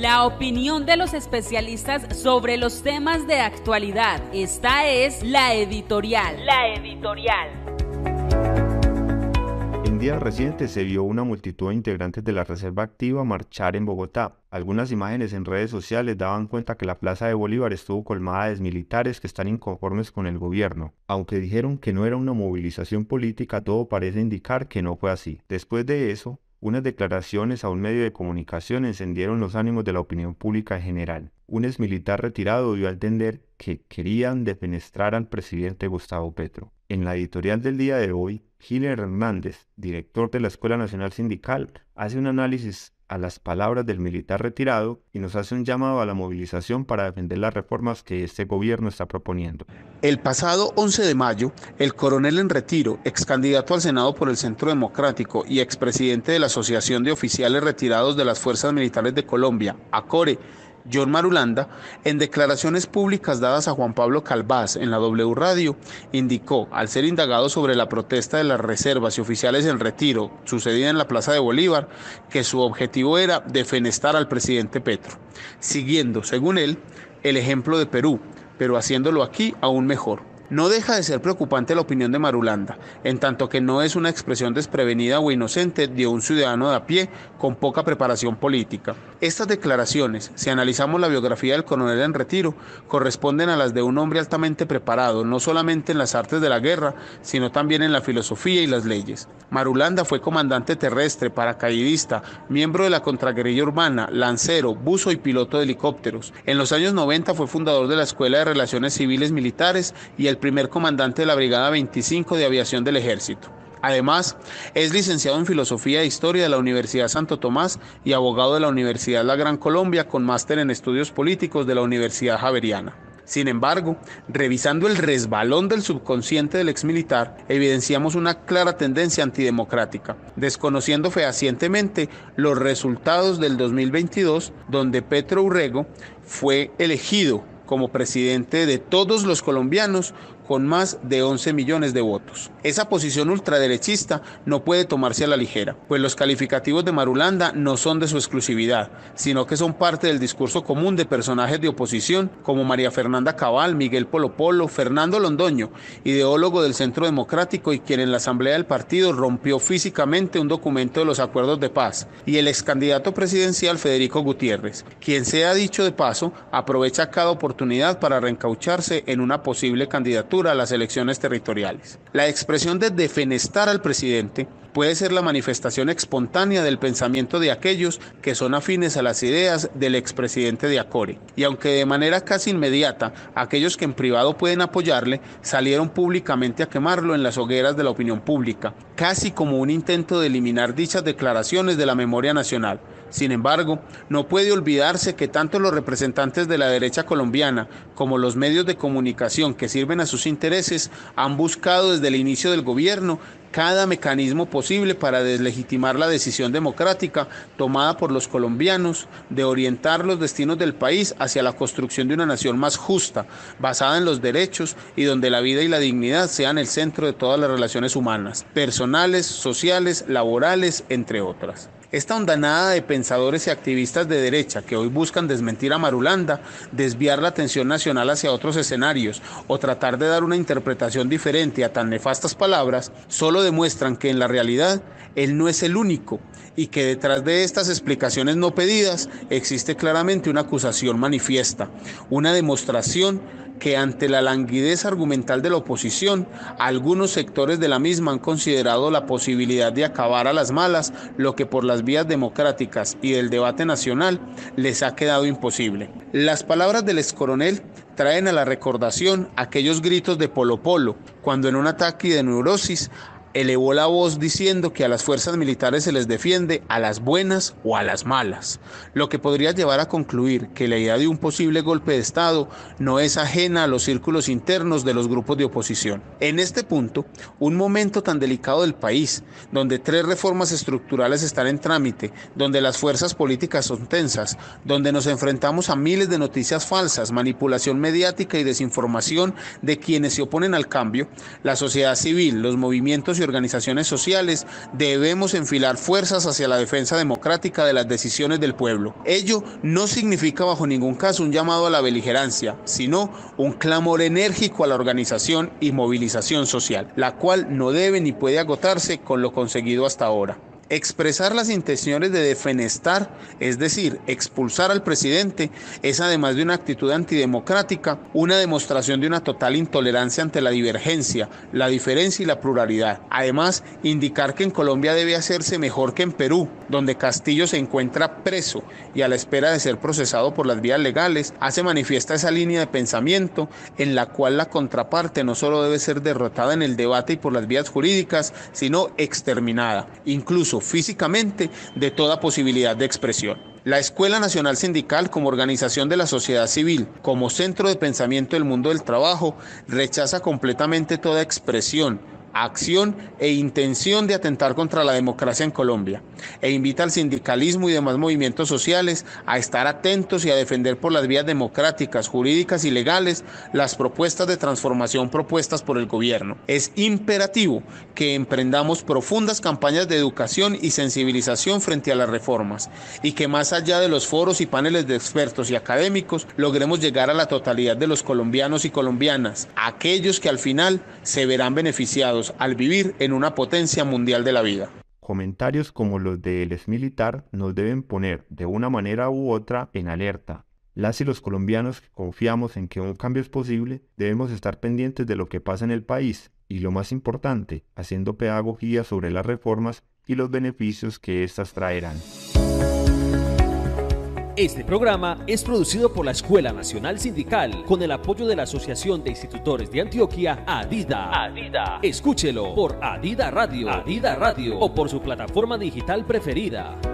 La opinión de los especialistas sobre los temas de actualidad. Esta es la editorial. La editorial. En días recientes se vio una multitud de integrantes de la Reserva Activa marchar en Bogotá. Algunas imágenes en redes sociales daban cuenta que la Plaza de Bolívar estuvo colmada de militares que están inconformes con el gobierno. Aunque dijeron que no era una movilización política, todo parece indicar que no fue así. Después de eso, unas declaraciones a un medio de comunicación encendieron los ánimos de la opinión pública en general. Un ex militar retirado dio a entender que querían defenestrar al presidente Gustavo Petro. En la editorial del día de hoy, Gil Hernández, director de la Escuela Nacional Sindical, hace un análisis a las palabras del militar retirado y nos hace un llamado a la movilización para defender las reformas que este gobierno está proponiendo. El pasado 11 de mayo, el coronel en retiro, ex candidato al Senado por el Centro Democrático y expresidente de la Asociación de Oficiales Retirados de las Fuerzas Militares de Colombia, ACORE, John Marulanda, en declaraciones públicas dadas a Juan Pablo Calvás en la W Radio, indicó, al ser indagado sobre la protesta de las reservas y oficiales en retiro sucedida en la Plaza de Bolívar, que su objetivo era defenestar al presidente Petro, siguiendo, según él, el ejemplo de Perú, pero haciéndolo aquí aún mejor. No deja de ser preocupante la opinión de Marulanda, en tanto que no es una expresión desprevenida o inocente de un ciudadano de a pie con poca preparación política. Estas declaraciones, si analizamos la biografía del coronel en retiro, corresponden a las de un hombre altamente preparado, no solamente en las artes de la guerra, sino también en la filosofía y las leyes. Marulanda fue comandante terrestre, paracaidista, miembro de la contraguerrilla urbana, lancero, buzo y piloto de helicópteros. En los años 90 fue fundador de la Escuela de Relaciones Civiles Militares y el primer comandante de la Brigada 25 de Aviación del Ejército. Además, es licenciado en Filosofía e Historia de la Universidad Santo Tomás y abogado de la Universidad La Gran Colombia con máster en Estudios Políticos de la Universidad Javeriana. Sin embargo, revisando el resbalón del subconsciente del exmilitar, evidenciamos una clara tendencia antidemocrática, desconociendo fehacientemente los resultados del 2022, donde Petro Urrego fue elegido como presidente de todos los colombianos con más de 11 millones de votos. Esa posición ultraderechista no puede tomarse a la ligera, pues los calificativos de Marulanda no son de su exclusividad, sino que son parte del discurso común de personajes de oposición como María Fernanda Cabal, Miguel Polo Polo, Fernando Londoño, ideólogo del Centro Democrático y quien en la Asamblea del Partido rompió físicamente un documento de los acuerdos de paz, y el ex candidato presidencial Federico Gutiérrez, quien ha dicho de paso, aprovecha cada oportunidad para reencaucharse en una posible candidatura a las elecciones territoriales. La expresión de defenestar al presidente puede ser la manifestación espontánea del pensamiento de aquellos que son afines a las ideas del expresidente de Acore. Y aunque de manera casi inmediata aquellos que en privado pueden apoyarle salieron públicamente a quemarlo en las hogueras de la opinión pública, casi como un intento de eliminar dichas declaraciones de la memoria nacional. Sin embargo, no puede olvidarse que tanto los representantes de la derecha colombiana como los medios de comunicación que sirven a sus intereses han buscado desde el inicio del gobierno cada mecanismo posible para deslegitimar la decisión democrática tomada por los colombianos de orientar los destinos del país hacia la construcción de una nación más justa, basada en los derechos y donde la vida y la dignidad sean el centro de todas las relaciones humanas, personales, sociales, laborales, entre otras. Esta ondanada de pensadores y activistas de derecha que hoy buscan desmentir a Marulanda, desviar la atención nacional hacia otros escenarios o tratar de dar una interpretación diferente a tan nefastas palabras, solo demuestran que en la realidad él no es el único y que detrás de estas explicaciones no pedidas existe claramente una acusación manifiesta, una demostración que ante la languidez argumental de la oposición, algunos sectores de la misma han considerado la posibilidad de acabar a las malas lo que por las vías democráticas y del debate nacional les ha quedado imposible. Las palabras del ex coronel traen a la recordación aquellos gritos de Polo Polo, cuando en un ataque de neurosis elevó la voz diciendo que a las fuerzas militares se les defiende a las buenas o a las malas, lo que podría llevar a concluir que la idea de un posible golpe de Estado no es ajena a los círculos internos de los grupos de oposición. En este punto, un momento tan delicado del país, donde tres reformas estructurales están en trámite, donde las fuerzas políticas son tensas, donde nos enfrentamos a miles de noticias falsas, manipulación mediática y desinformación de quienes se oponen al cambio, la sociedad civil, los movimientos y organizaciones sociales debemos enfilar fuerzas hacia la defensa democrática de las decisiones del pueblo. Ello no significa bajo ningún caso un llamado a la beligerancia, sino un clamor enérgico a la organización y movilización social, la cual no debe ni puede agotarse con lo conseguido hasta ahora. Expresar las intenciones de defenestar, es decir, expulsar al presidente, es además de una actitud antidemocrática, una demostración de una total intolerancia ante la divergencia, la diferencia y la pluralidad. Además, indicar que en Colombia debe hacerse mejor que en Perú, donde Castillo se encuentra preso y a la espera de ser procesado por las vías legales, hace manifiesta esa línea de pensamiento en la cual la contraparte no solo debe ser derrotada en el debate y por las vías jurídicas, sino exterminada. Incluso físicamente de toda posibilidad de expresión. La Escuela Nacional Sindical como organización de la sociedad civil, como centro de pensamiento del mundo del trabajo, rechaza completamente toda expresión, acción e intención de atentar contra la democracia en Colombia e invita al sindicalismo y demás movimientos sociales a estar atentos y a defender por las vías democráticas, jurídicas y legales las propuestas de transformación propuestas por el gobierno. Es imperativo que emprendamos profundas campañas de educación y sensibilización frente a las reformas y que más allá de los foros y paneles de expertos y académicos logremos llegar a la totalidad de los colombianos y colombianas, aquellos que al final se verán beneficiados al vivir en una potencia mundial de la vida. Comentarios como los del ex militar nos deben poner, de una manera u otra, en alerta. Las y los colombianos que confiamos en que un cambio es posible, debemos estar pendientes de lo que pasa en el país y, lo más importante, haciendo pedagogía sobre las reformas y los beneficios que éstas traerán. Este programa es producido por la Escuela Nacional Sindical con el apoyo de la Asociación de Institutores de Antioquia, Adida. Adida. Escúchelo por Adida Radio, Adida Radio o por su plataforma digital preferida.